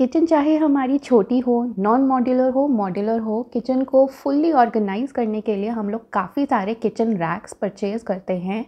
kitchen चाहे हमारी छोटी हो नॉन मॉड्यूलर हो मॉड्यूलर हो किचन को फुल्ली ऑर्गेनाइज करने के लिए हम लोग काफ़ी सारे किचन रैक्स परचेज़ करते हैं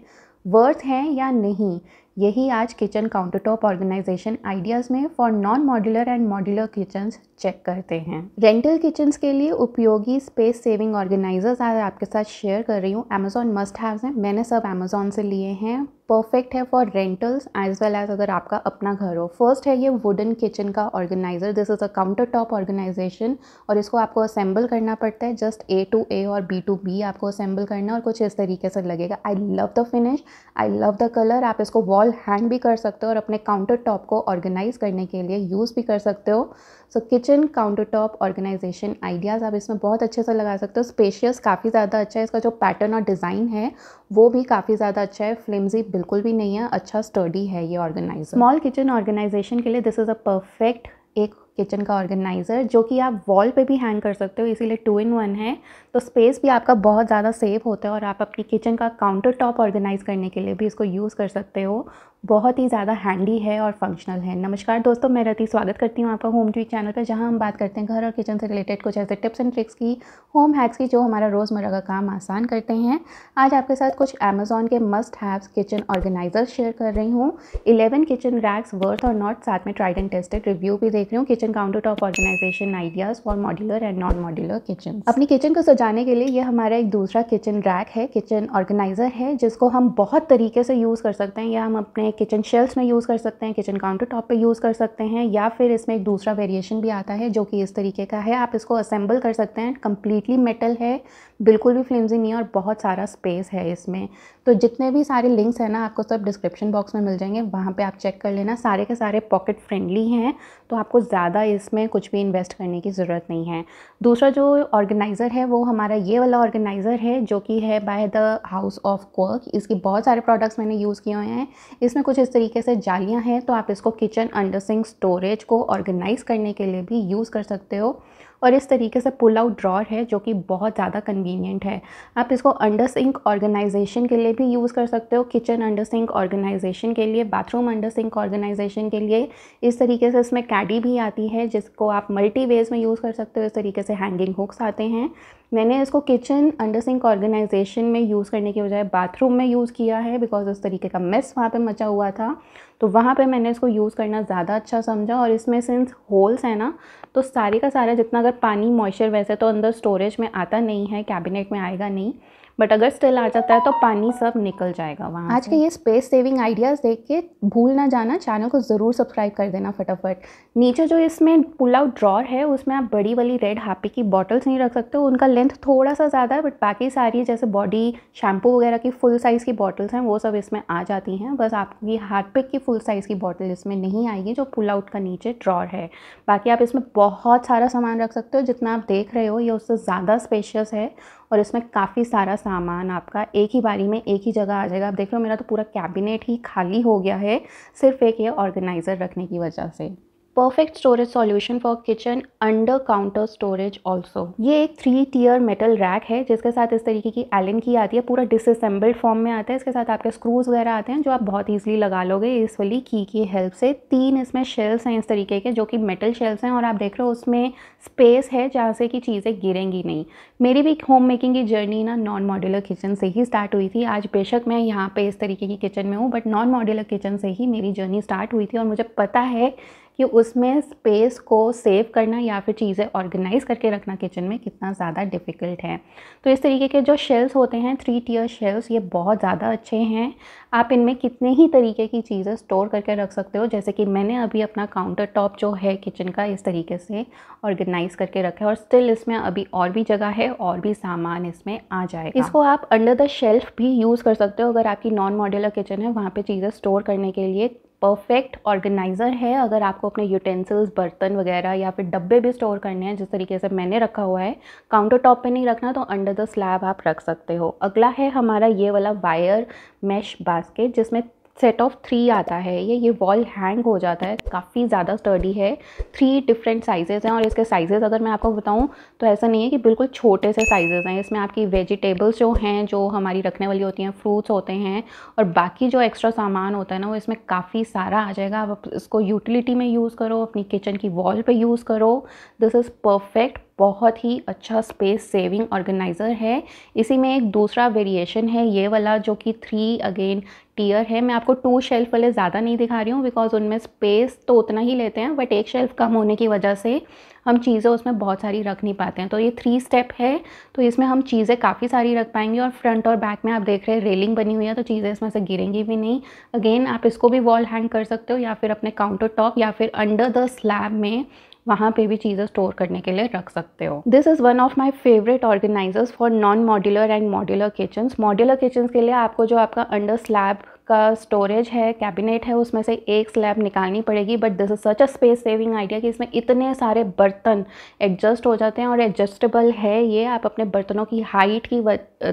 वर्थ हैं या नहीं यही आज किचन काउंटरटॉप ऑर्गेनाइजेशन आइडियाज़ में for non modular and modular kitchens check करते हैं रेंटल किचन्स के लिए उपयोगी स्पेस सेविंग ऑर्गेनाइजर्स आज आपके साथ शेयर कर रही हूँ अमेजोन मस्ट हैव्स हैं मैंने सब अमेजोन से लिए हैं परफेक्ट है for rentals as well as अगर आपका अपना घर हो फर्स्ट है ये वुडन किचन का organiser this is a counter top organisation और इसको आपको असेंबल करना पड़ता है जस्ट ए टू ए और बी टू बी आपको असेंबल करना और कुछ इस तरीके से लगेगा I love the finish I love the colour आप इसको वॉल हैंग भी कर सकते हो और अपने काउंटर टॉप को ऑर्गेनाइज़ करने के लिए यूज़ भी कर सकते हो so kitchen counter top organisation ideas आप इसमें बहुत अच्छे से लगा सकते हो स्पेशियस काफ़ी ज़्यादा अच्छा है इसका जो पैटर्न और डिज़ाइन है वो भी काफ़ी ज़्यादा अच्छा है फ्लिमजी बिल्कुल भी नहीं है अच्छा स्टडी है ये ऑर्गेनाइजर स्मॉल किचन ऑर्गेनाइजेशन के लिए दिस इज़ अ परफेक्ट एक किचन का ऑर्गेनाइज़र जो कि आप वॉल पे भी हैंग कर सकते हो इसीलिए टू इन वन है तो स्पेस भी आपका बहुत ज़्यादा सेव होता है और आप अपनी किचन का काउंटर टॉप ऑर्गेनाइज़ करने के लिए भी इसको यूज़ कर सकते हो बहुत ही ज़्यादा हैंडी है और फंक्शनल है नमस्कार दोस्तों मैं रति स्वागत करती हूँ आपका होम ट्वीट चैनल पर जहाँ हम बात करते हैं घर और किचन से रिलेटेड कुछ ऐसे टिप्स एंड ट्रिक्स की होम हैक्स की जो हमारा रोज़मर्रा का काम आसान करते हैं आज आपके साथ कुछ अमेजोन के must haves kitchen organiser share कर रही हूँ इलेवन किचन रैक्स वर्थ और नॉट साथ में ट्राइड एंड टेस्टेड रिव्यू भी देख रही हूँ kitchen counter top organisation ideas for modular and non modular kitchen अपनी किचन को सजाने के लिए यह हमारा एक दूसरा किचन रैक है किचन ऑर्गेनाइजर है जिसको हम बहुत तरीके से यूज़ कर सकते हैं या हम अपने हैं किचन शेल्स में यूज़ कर सकते हैं किचन काउंटर टॉप पर यूज़ कर सकते हैं या फिर इसमें एक दूसरा वेरिएशन भी आता है जो कि इस तरीके का है आप इसको असेंबल कर सकते हैं कम्प्लीटली मेटल है बिल्कुल भी फ्लिमजी नहीं है और बहुत सारा स्पेस है इसमें तो जितने भी सारे लिंक्स हैं ना आपको सब डिस्क्रिप्शन बॉक्स में मिल जाएंगे वहाँ पे आप चेक कर लेना सारे के सारे पॉकेट फ्रेंडली हैं तो आपको ज़्यादा इसमें कुछ भी इन्वेस्ट करने की ज़रूरत नहीं है दूसरा जो ऑर्गेनाइज़र है वो हमारा ये वाला ऑर्गेनाइज़र है जो कि है by the House of Quirk इसके बहुत सारे प्रोडक्ट्स मैंने यूज़ किए हुए हैं इसमें कुछ इस तरीके से जालियाँ हैं तो आप इसको किचन अंडर सिंक स्टोरेज को ऑर्गेनाइज़ करने के लिए भी यूज़ कर सकते हो और इस तरीके से पुल आउट ड्रॉर है जो कि बहुत ज़्यादा कन्वीनियंट है आप इसको अंडर सिंक ऑर्गेनाइजेशन के लिए भी यूज़ कर सकते हो किचन अंडर सिंक ऑर्गेनाइजेशन के लिए बाथरूम अंडर सिंक ऑर्गेनाइजेशन के लिए इस तरीके से इसमें कैडी भी आती है जिसको आप मल्टी वेज में यूज़ कर सकते हो इस तरीके से हैंगिंग हुक्स आते हैं मैंने इसको किचन अंडर सिंक ऑर्गेनाइजेशन में यूज़ करने के बजाय बाथरूम में यूज़ किया है बिकॉज उस तरीके का मेस वहाँ पे मचा हुआ था तो वहाँ पे मैंने इसको यूज़ करना ज़्यादा अच्छा समझा और इसमें सिंस होल्स है ना तो सारे का सारा जितना अगर पानी मॉइस्चर वैसे तो अंदर स्टोरेज में आता नहीं है कैबिनेट में आएगा नहीं बट अगर स्टिल आ जाता है तो पानी सब निकल जाएगा वहाँ आज के ये स्पेस सेविंग आइडियाज़ देख के भूल ना जाना चैनल को ज़रूर सब्सक्राइब कर देना फटाफट नीचे जो इसमें पुल आउट ड्रॉर है उसमें आप बड़ी वाली रेड हैप्पी की बॉटल्स नहीं रख सकते उनका लेंथ थोड़ा सा ज़्यादा है बट बाकी सारी जैसे बॉडी शैम्पू वगैरह की फुल साइज़ की बॉटल्स हैं वो सब इसमें आ जाती हैं बस आपकी हार्पिक की फुल साइज़ की बॉटल इसमें नहीं आएगी जो पुल आउट का नीचे ड्रॉर है बाकी आप इसमें बहुत सारा सामान रख सकते हो जितना आप देख रहे हो ये उससे ज़्यादा स्पेशियस है और इसमें काफ़ी सारा सामान आपका एक ही बारी में एक ही जगह आ जाएगा आप देख रहे हो मेरा तो पूरा कैबिनेट ही खाली हो गया है सिर्फ एक ये ऑर्गेनाइज़र रखने की वजह से perfect storage solution for kitchen under counter storage also ये एक थ्री टीयर मेटल रैक है जिसके साथ इस तरीके की एलिन की आती है पूरा डिसअसेंबल्ड फॉर्म में आता है इसके साथ आपके स्क्रूज वगैरह आते हैं जो आप बहुत ईजिली लगा लोगे इस वाली की की हेल्प से तीन इसमें शेल्स हैं इस तरीके के जो कि मेटल शेल्स हैं और आप देख रहे हो उसमें स्पेस है जहाँ से कि चीज़ें गिरेंगी नहीं मेरी भी होम मेकिंग की जर्नी ना नॉन मॉड्यूलर किचन से ही स्टार्ट हुई थी आज बेशक मैं यहाँ पर इस तरीके की किचन में हूँ बट नॉन मॉड्यूलर किचन से ही मेरी जर्नी स्टार्ट हुई थी और मुझे पता है कि उसमें स्पेस को सेव करना या फिर चीज़ें ऑर्गेनाइज़ करके रखना किचन में कितना ज़्यादा डिफ़िकल्ट है तो इस तरीके के जो शेल्स होते हैं थ्री टीयर शेल्स ये बहुत ज़्यादा अच्छे हैं आप इनमें कितने ही तरीके की चीज़ें स्टोर करके रख सकते हो जैसे कि मैंने अभी अपना काउंटर टॉप जो है किचन का इस तरीके से ऑर्गेनाइज़ करके रखा है और स्टिल इसमें अभी और भी जगह है और भी सामान इसमें आ जाए इसको आप अंडर द शेल्फ भी यूज़ कर सकते हो अगर आपकी नॉन मॉड्यूलर किचन है वहाँ पे चीज़ें स्टोर करने के लिए परफेक्ट ऑर्गेनाइज़र है अगर आपको अपने यूटेंसिल्स बर्तन वगैरह या फिर डब्बे भी स्टोर करने हैं जिस तरीके से मैंने रखा हुआ है काउंटर टॉप पर नहीं रखना तो अंडर द स्लैब आप रख सकते हो अगला है हमारा ये वाला वायर मैश बास्केट जिसमें सेट ऑफ थ्री आता है ये ये वॉल हैंग हो जाता है काफ़ी ज़्यादा स्टर्डी है थ्री डिफरेंट साइजेज़ हैं और इसके साइजेज़ अगर मैं आपको बताऊँ तो ऐसा नहीं है कि बिल्कुल छोटे से साइजेज़ हैं इसमें आपकी वेजिटेबल्स जो हैं जो हमारी रखने वाली होती हैं फ्रूट्स होते हैं और बाकी जो एक्स्ट्रा सामान होता है ना वो इसमें काफ़ी सारा आ जाएगा आप इसको यूटिलिटी में यूज़ करो अपनी किचन की वॉल पर यूज़ करो दिस इज़ परफेक्ट बहुत ही अच्छा स्पेस सेविंग ऑर्गेनाइज़र है इसी में एक दूसरा वेरिएशन है ये वाला जो कि थ्री अगेन टीयर है मैं आपको टू शेल्फ वाले ज़्यादा नहीं दिखा रही हूँ बिकॉज उनमें स्पेस तो उतना ही लेते हैं बट एक शेल्फ कम होने की वजह से हम चीज़ें उसमें बहुत सारी रख नहीं पाते हैं तो ये थ्री स्टेप है तो इसमें हम चीज़ें काफ़ी सारी रख पाएंगे और फ्रंट और बैक में आप देख रहे हैं रेलिंग बनी हुई है तो चीज़ें इसमें से गिरेंगी भी नहीं अगेन आप इसको भी वॉल हैंग कर सकते हो या फिर अपने काउंटर टॉप या फिर अंडर द स्लैब में वहाँ पे भी चीज़ें स्टोर करने के लिए रख सकते हो this is one of my favourite organisers for non modular and modular kitchens modular kitchens के लिए आपको जो आपका अंडर स्लैब का स्टोरेज है कैबिनेट है उसमें से एक स्लैब निकालनी पड़ेगी but this is such a space saving idea कि इसमें इतने सारे बर्तन एडजस्ट हो जाते हैं और एडजस्टेबल है ये आप अपने बर्तनों की हाइट की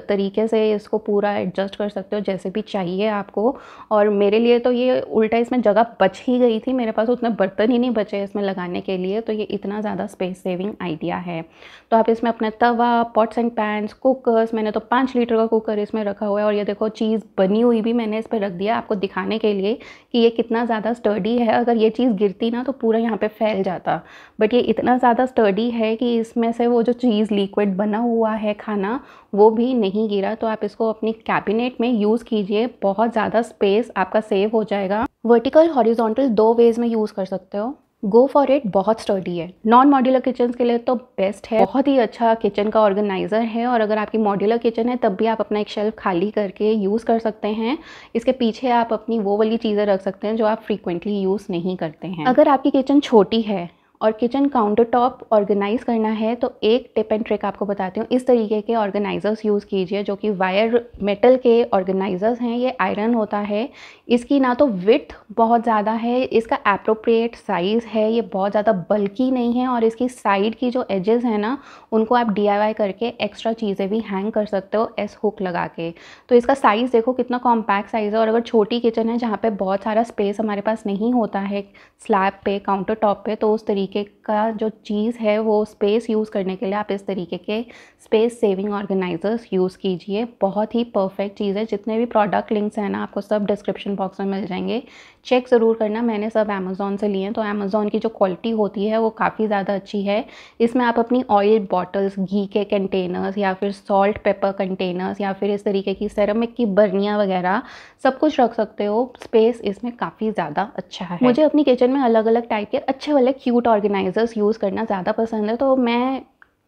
तरीके से इसको पूरा एडजस्ट कर सकते हो जैसे भी चाहिए आपको और मेरे लिए तो ये उल्टा इसमें जगह बच ही गई थी मेरे पास उतने बर्तन ही नहीं बचे इसमें लगाने के लिए तो ये इतना ज़्यादा स्पेस सेविंग आइडिया है तो आप इसमें अपना तवा पॉट्स एंड पैंस कुकर्स मैंने तो पाँच लीटर का कुकर इसमें रखा हुआ है और ये देखो चीज़ बनी हुई भी मैंने इस पर में रख दिया आपको दिखाने के लिए कि ये कितना ज़्यादा स्टर्डी है अगर ये चीज़ गिरती ना तो पूरा यहाँ पे फैल जाता बट ये इतना ज़्यादा स्टर्डी है कि इसमें से वो जो चीज़ लिक्विड बना हुआ है खाना वो भी नहीं गिरा तो आप इसको अपनी कैबिनेट में यूज़ कीजिए बहुत ज़्यादा स्पेस आपका सेव हो जाएगा वर्टिकल हॉरिजोंटल दो वेज़ में यूज़ कर सकते हो गो फॉर इट बहुत स्टडी है नॉन मॉड्यूलर किचन के लिए तो बेस्ट है बहुत ही अच्छा किचन का ऑर्गेनाइज़र है और अगर आपकी मॉड्यूलर किचन है तब भी आप अपना एक शेल्फ खाली करके यूज़ कर सकते हैं इसके पीछे आप अपनी वो वाली चीज़ें रख सकते हैं जो आप फ्रीक्वेंटली यूज़ नहीं करते हैं अगर आपकी किचन छोटी है और किचन काउंटर टॉप ऑर्गेनाइज़ करना है तो एक टिप एंड ट्रिक आपको बताती हूँ इस तरीके के ऑर्गेनाइज़र्स यूज़ कीजिए जो कि वायर मेटल के ऑर्गेनाइज़र्स हैं ये आयरन होता है इसकी ना तो विथ बहुत ज़्यादा है इसका अप्रोप्रिएट साइज़ है ये बहुत ज़्यादा बल्कि नहीं है और इसकी साइड की जो एजेस हैं ना उनको आप डी करके एक्स्ट्रा चीज़ें भी हैंग कर सकते हो एस हुक लगा के तो इसका साइज़ देखो कितना कॉम्पैक्ट साइज़ है और अगर छोटी किचन है जहाँ पर बहुत सारा स्पेस हमारे पास नहीं होता है स्लैब पे काउंटर टॉप पर तो उस तरीके तरीके का जो चीज़ है वो स्पेस यूज़ करने के लिए आप इस तरीके के स्पेस सेविंग ऑर्गेनाइज़र्स यूज़ कीजिए बहुत ही परफेक्ट चीज़ है जितने भी प्रोडक्ट लिंक्स हैं ना आपको सब डिस्क्रिप्शन बॉक्स में मिल जाएंगे चेक ज़रूर करना मैंने सब अमेज़ोन से लिए हैं तो अमेज़ोन की जो क्वालिटी होती है वो काफ़ी ज़्यादा अच्छी है इसमें आप अपनी ऑयल बॉटल्स घी के कंटेनर्स या फिर सॉल्ट पेपर कंटेनर्स या फिर इस तरीके की सेरामिक की बर्नियाँ वगैरह सब कुछ रख सकते हो स्पेस इसमें काफ़ी ज़्यादा अच्छा है मुझे अपनी किचन में अलग अलग टाइप के अच्छे वाले क्यूट और ऑर्गेनाइज़र्स यूज़ करना ज़्यादा पसंद है तो मैं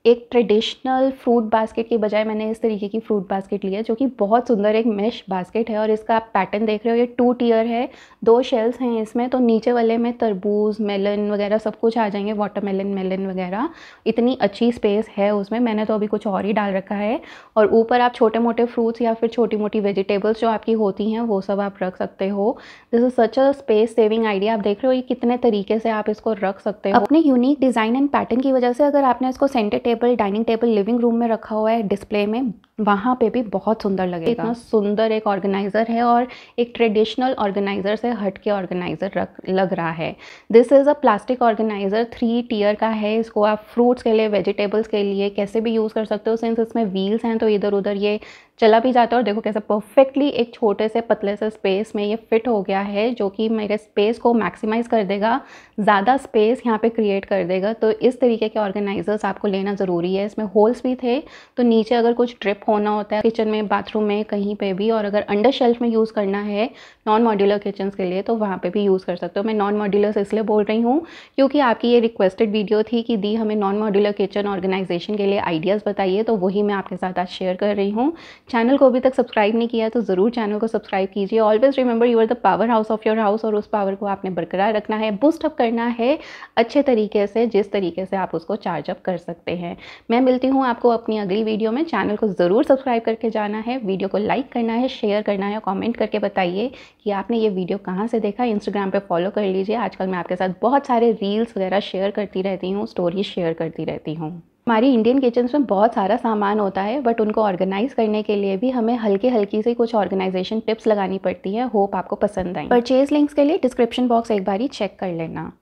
एक ट्रेडिशनल फ्रूट बास्केट के बजाय मैंने इस तरीके की फ्रूट बास्केट ली है जो कि बहुत सुंदर एक मेश बास्केट है और इसका आप पैटर्न देख रहे हो ये टू टीयर है दो शेल्स हैं इसमें तो नीचे वाले में तरबूज मेलन वगैरह सब कुछ आ जाएंगे वाटरमेलन मेलन वगैरह इतनी अच्छी स्पेस है उसमें मैंने तो अभी कुछ और ही डाल रखा है और ऊपर आप छोटे मोटे फ्रूट्स या फिर छोटी मोटी वेजिटेबल्स जो आपकी होती हैं वो सब आप रख सकते हो this is such a space saving idea आप देख रहे हो ये कितने तरीके से आप इसको रख सकते हो अपने यूनिक डिज़ाइन एंड पैटर्न की वजह से अगर आपने इसको centre table dining table living room में रखा हुआ है डिस्प्ले में वहाँ पे भी बहुत सुंदर लगेगा इतना सुंदर एक ऑर्गेनाइज़र है और एक ट्रेडिशनल ऑर्गेनाइज़र से हट के ऑर्गेनाइज़र रख लग रहा है this is a plastic organiser three tier का है इसको आप फ्रूट्स के लिए वेजिटेबल्स के लिए कैसे भी यूज़ कर सकते हो सिंस इसमें व्हील्स हैं तो इधर उधर ये चला भी जाता है और देखो कैसे परफेक्टली एक छोटे से पतले से स्पेस में ये फिट हो गया है जो कि मेरे स्पेस को मैक्सिमाइज़ कर देगा ज़्यादा स्पेस यहाँ पे क्रिएट कर देगा तो इस तरीके के ऑर्गेनाइज़र्स आपको लेना ज़रूरी है इसमें होल्स भी थे तो नीचे अगर कुछ ट्रिप होना होता है किचन में बाथरूम में कहीं पर भी और अगर अंडर शेल्फ में यूज़ करना है नॉन मॉड्यूलर किचन के लिए तो वहाँ पर भी यूज़ कर सकते हो मैं नॉन मॉड्यूलर इसलिए बोल रही हूँ क्योंकि आपकी ये रिक्वेस्टेड वीडियो थी कि दी हमें नॉन मॉड्यूलर किचन ऑर्गेनाइजेशन के लिए आइडियाज़ बताइए तो वही मैं आपके साथ आज शेयर कर रही हूँ चैनल को अभी तक सब्सक्राइब नहीं किया तो ज़रूर चैनल को सब्सक्राइब कीजिए always remember you are the power house of your house और उस पावर को आपने बरकरार रखना है बूस्टअप करना है अच्छे तरीके से जिस तरीके से आप उसको चार्ज अप कर सकते हैं मैं मिलती हूँ आपको अपनी अगली वीडियो में चैनल को ज़रूर सब्सक्राइब करके जाना है वीडियो को लाइक करना है शेयर करना है कॉमेंट करके बताइए कि आपने ये वीडियो कहाँ से देखा इंस्टाग्राम पर फॉलो कर लीजिए आजकल मैं आपके साथ बहुत सारे रील्स वगैरह शेयर करती रहती हूँ स्टोरी शेयर करती रहती हूँ हमारी इंडियन किचन्स में बहुत सारा सामान होता है बट उनको ऑर्गेनाइज़ करने के लिए भी हमें हल्के हल्की से कुछ ऑर्गेनाइजेशन टिप्स लगानी पड़ती है होप आपको पसंद आए परचेज लिंक्स के लिए डिस्क्रिप्शन बॉक्स एक बार ही चेक कर लेना